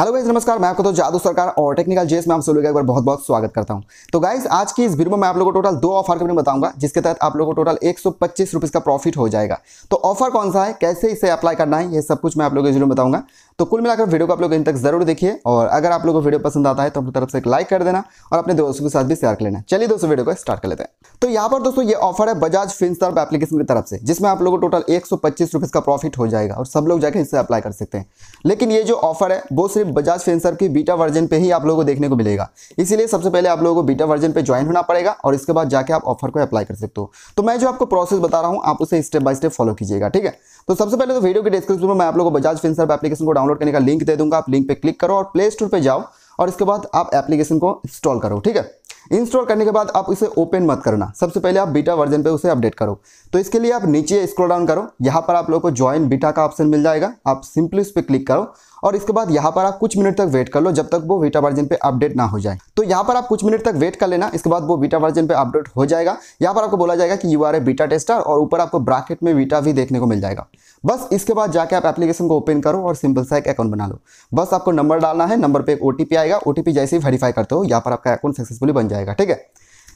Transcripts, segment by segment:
hello guys नमस्कार मैं आपको तो जादू सरकार और टेक्निकल जेस में आप सभी एक बार बहुत बहुत स्वागत करता हूं तो गाइज आज की इस वीडियो में मैं आप लोगों को टोटल दो ऑफर के बारे में बताऊंगा जिसके तहत आप लोगों को टोटल एक सौ का प्रॉफिट हो जाएगा तो ऑफर कौन सा है कैसे इसे अप्लाई करना है ये सब कुछ मैं आप लोगों को जरूर बताऊंगा तो कुल मिलाकर वीडियो को आप लोग इन तक जरूर देखिए और अगर आप लोगों को वीडियो पसंद आता है तो अपनी तरफ से एक लाइक कर देना और अपने दोस्तों के साथ भी शेयर कर लेना चलिए दोस्तों वीडियो को स्टार्ट कर लेते हैं तो यहाँ पर दोस्तों ये ऑफर है बजाज फिनसर्व एप्लीकेशन की तरफ से जिसमें आप लोगों को टोटल एक सौ का प्रॉफिट हो जाएगा और सब लोग जाकर इससे अप्लाई कर सकते हैं लेकिन ये जो ऑफर है वो सिर्फ बजाज फिनसर्व की बीटा वर्जन पर ही आप लोगों को देखने को मिलेगा इसीलिए सबसे पहले आप लोगों को बीटा वर्जन पर ज्वाइन होना पड़ेगा और इसके बाद जाकर आप ऑफर को अप्लाई कर सकते हो तो मैं जो आपको प्रोसेस बता रहा हूँ आप उसे स्टेप बाय स्टेप फॉलो कीजिएगा ठीक है तो सबसे पहले तो वीडियो के डिस्क्रिप्शन में मैं आप लोगों को बजाज फिनसर्व एप्लीकेशन को डाउनलोड डाउनलोड करने का लिंक दे दूंगा आप लिंक पे क्लिक करो और प्ले स्टोर पर जाओ और इसके बाद आप एप्लीकेशन को इंस्टॉल करो ठीक है इंस्टॉल करने के बाद आप इसे ओपन मत करना सबसे पहले आप बीटा वर्जन पे उसे अपडेट करो तो इसके लिए आप नीचे स्क्रॉल डाउन करो यहाँ पर आप लोगों को ज्वाइन बीटा का ऑप्शन मिल जाएगा आप सिंपली उस पर क्लिक करो और इसके बाद यहाँ पर आप कुछ मिनट तक वेट कर लो जब तक वो बीटा वर्जन पे अपडेट ना हो जाए तो यहाँ पर आप कुछ मिनट तक वेट कर लेना इसके बाद वो बीटा वर्जन पे अपडेट हो जाएगा यहाँ पर आपको बोला जाएगा कि you are a beta tester और ऊपर आपको ब्राकेट में बीटा भी देखने को मिल जाएगा बस इसके बाद जाके आप एप्लीकेशन को ओपन करो और सिंपल सा एक अकाउंट बना लो बस आपको नंबर डालना है नंबर पर एक ओ आएगा ओ जैसे ही वेरीफाई करते हो यहाँ पर आपका अकाउंट सक्सेसफुली बन जाएगा ठीक है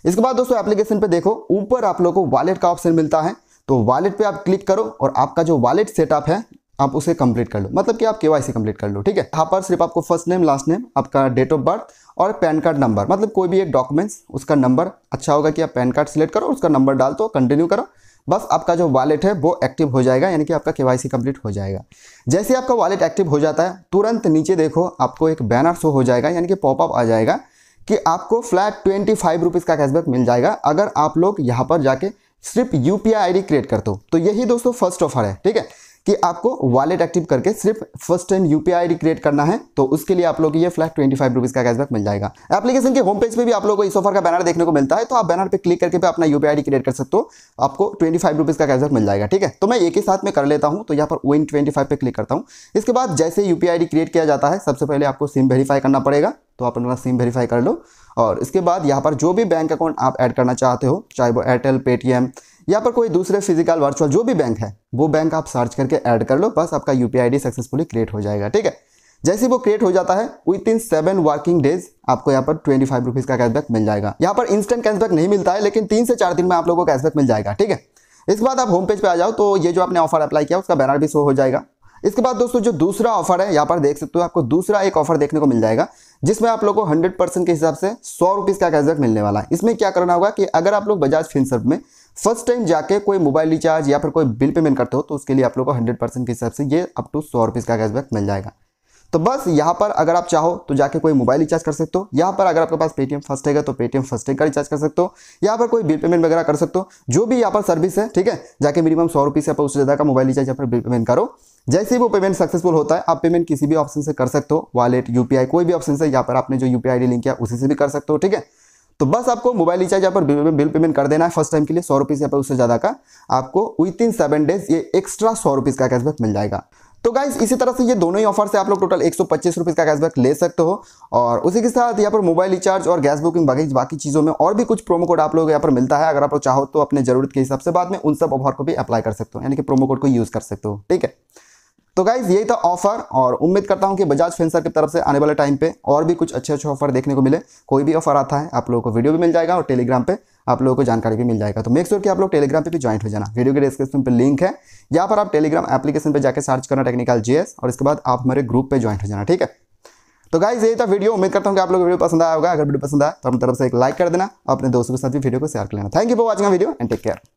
इसके बाद दोस्तों एप्लीकेशन पे देखो ऊपर आप लोग को वालेट का ऑप्शन मिलता है तो वॉलेट पे आप क्लिक करो और आपका जो वॉलेट सेटअप है आप उसे कंप्लीट कर लो मतलब कि आप के वाई कंप्लीट कर लो ठीक है यहाँ पर सिर्फ आपको फर्स्ट नेम लास्ट नेम आपका डेट ऑफ बर्थ और पैन कार्ड नंबर मतलब कोई भी एक डॉक्यूमेंट्स उसका नंबर अच्छा होगा कि आप पैन कार्ड सिलेक्ट करो उसका नंबर डाल दो कंटिन्यू करो बस आपका जो वॉलेट है वो एक्टिव हो जाएगा यानी कि आपका के कंप्लीट हो जाएगा जैसे आपका वॉलेट एक्टिव हो जाता है तुरंत नीचे देखो आपको एक बैनर शो हो जाएगा यानी कि पॉपअप आ जाएगा कि आपको फ्लैट ट्वेंटी फाइव रुपीज़ का कैशबैक मिल जाएगा अगर आप लोग यहाँ पर जाके सिर्फ यू पी क्रिएट कर दो तो यही दोस्तों फर्स्ट ऑफर है ठीक है कि आपको वॉलेट एक्टिव करके सिर्फ first time U P create करना है तो उसके लिए आप लोग ये फ्लैट ट्वेंटी फाइव रुपीज़ का कैशबैक मिल जाएगा एप्लीकेशन के होम पेज पे भी आप लोग को इस ऑफर का बैनर देखने को मिलता है तो आप बैनर पे क्लिक करके भी अपना यू पी क्रिएट कर सकते हो आपको ट्वेंटी फाइव रुपीज़ का कैशबैक मिल जाएगा ठीक है तो मैं एक ही साथ में कर लेता हूँ तो यहाँ पर इन ट्वेंटी फाइव पर क्लिक करता हूँ इसके बाद जैसे यू पी क्रिएट किया जाता है सबसे पहले आपको सिम वेरीफाई करना पड़ेगा तो आप अपना सिम वेरीफाई कर लो और इसके बाद यहाँ पर जो भी बैंक अकाउंट आप ऐड करना चाहते हो चाहे वो एयरटेल पेटीएम या पर कोई दूसरे फिजिकल वर्चुअल जो भी बैंक है वो बैंक आप सर्च करके ऐड कर लो बस आपका यू पी सक्सेसफुली क्रिएट हो जाएगा ठीक है जैसे वो क्रिएट हो जाता है within seven working days आपको यहाँ पर ट्वेंटी फाइव रुपीज़ का कैशबैक मिल जाएगा यहाँ पर इंस्टेंट कैशबैक नहीं मिलता है लेकिन तीन से चार दिन में आप लोगों को कैशबैक मिल जाएगा ठीक है इसके बाद आप होम पेज पे आ जाओ तो ये जो आपने ऑफर अप्लाई किया उसका बैनर भी शो हो जाएगा इसके बाद दोस्तों जो दूसरा ऑफर है यहाँ पर देख सकते हो आपको दूसरा एक ऑफर देखने को मिल जाएगा जिसमें आप लोग को हंड्रेड परसेंट के हिसाब से सौ रुपीज़ का कैशबैक मिलने वाला है इसमें क्या करना होगा कि अगर आप लोग बजाज फिनसर्फ में फर्स्ट टाइम जाके कोई मोबाइल रिचार्ज या फिर कोई बिल पेमेंट करते हो तो उसके लिए आप लोगों को हंड्रेड परसेंट के हिसाब से ये अप टू सौ रुपीज़ का कैशबैक मिल जाएगा तो बस यहाँ पर अगर आप चाहो तो जाके कोई मोबाइल रिचार्ज कर सकते हो यहाँ पर अगर आपके पास पेटीएम फर्स्ट है तो पेटीएम फर्स्ट का रिचार्ज कर सकते हो यहाँ पर कोई बिल पेमेंट वगैरह कर सकते हो जो भी यहाँ पर सर्विस है ठीक है जाके मिनिमम सौ रुपये से आप उससे ज़्यादा का मोबाइल रिचार्ज या फिर बिल पेमेंट करो जैसे ही वो पेमेंट सक्सेसफुल होता है आप पेमेंट किसी भी ऑप्शन से कर सकते हो वालेट यूपीआई कोई भी ऑप्शन से यहाँ पर आपने जो यूपीआई आई लिंक किया उसी से भी कर सकते हो ठीक है तो बस आपको मोबाइल रिचार्ज यहाँ पर बिल पेमेंट कर देना है फर्स्ट टाइम के लिए सौ रुपीज़ यहाँ पर उससे ज़्यादा का आपको विद इन सेवन डेज ये एक्स्ट्रा सौ रुपीज़ का कैशबैक मिल जाएगा तो गाइज इसी तरह से ये दोनों ही ऑफर से आप लोग टोटल एक सौ पच्चीस रुपीज़ का कैशबैक ले सकते हो और उसी के साथ यहाँ पर मोबाइल रिचार्ज और गैस बुकिंग बाकी बाकी चीज़ों में और भी कुछ प्रोमो कोड आप लोग यहाँ पर मिलता है अगर आप लोग चाहो तो अपने जरूरत के हिसाब से बाद में उन सब ऑफर को भी अप्लाई कर सकते हो यानी कि प्रोमो कोड को यूज़ कर सकते हो ठीक है तो गाइज यही था ऑफर और उम्मीद करता हूँ कि बजाज फेंसर की तरफ से आने वाले टाइम पे और भी कुछ अच्छे अच्छे ऑफर देखने को मिले कोई भी ऑफर आता है आप लोगों को वीडियो भी मिल जाएगा और टेलीग्राम पे आप लोगों को जानकारी भी मिल जाएगा तो मेक श्योर कि आप लोग टेलीग्राम पे भी ज्वाइंट हो जाना वीडियो के डिस्क्रिप्शन पर लिंक है या पर आप टेलीग्राम एप्लीकेशन पर जाकर सर्च करना टेक्निकल जी और इसके बाद आप हमारे ग्रुप पर ज्वाइंट हो जाना ठीक है तो गाइज यही था वीडियो उम्मीद करता हूँ कि आप लोग वीडियो पसंद आया होगा अगर वीडियो पसंद आया तो अपनी तरफ से एक लाइक कर देना अपने दोस्तों के साथ भी वीडियो को शेयर कर लेना thank you for watching video and take care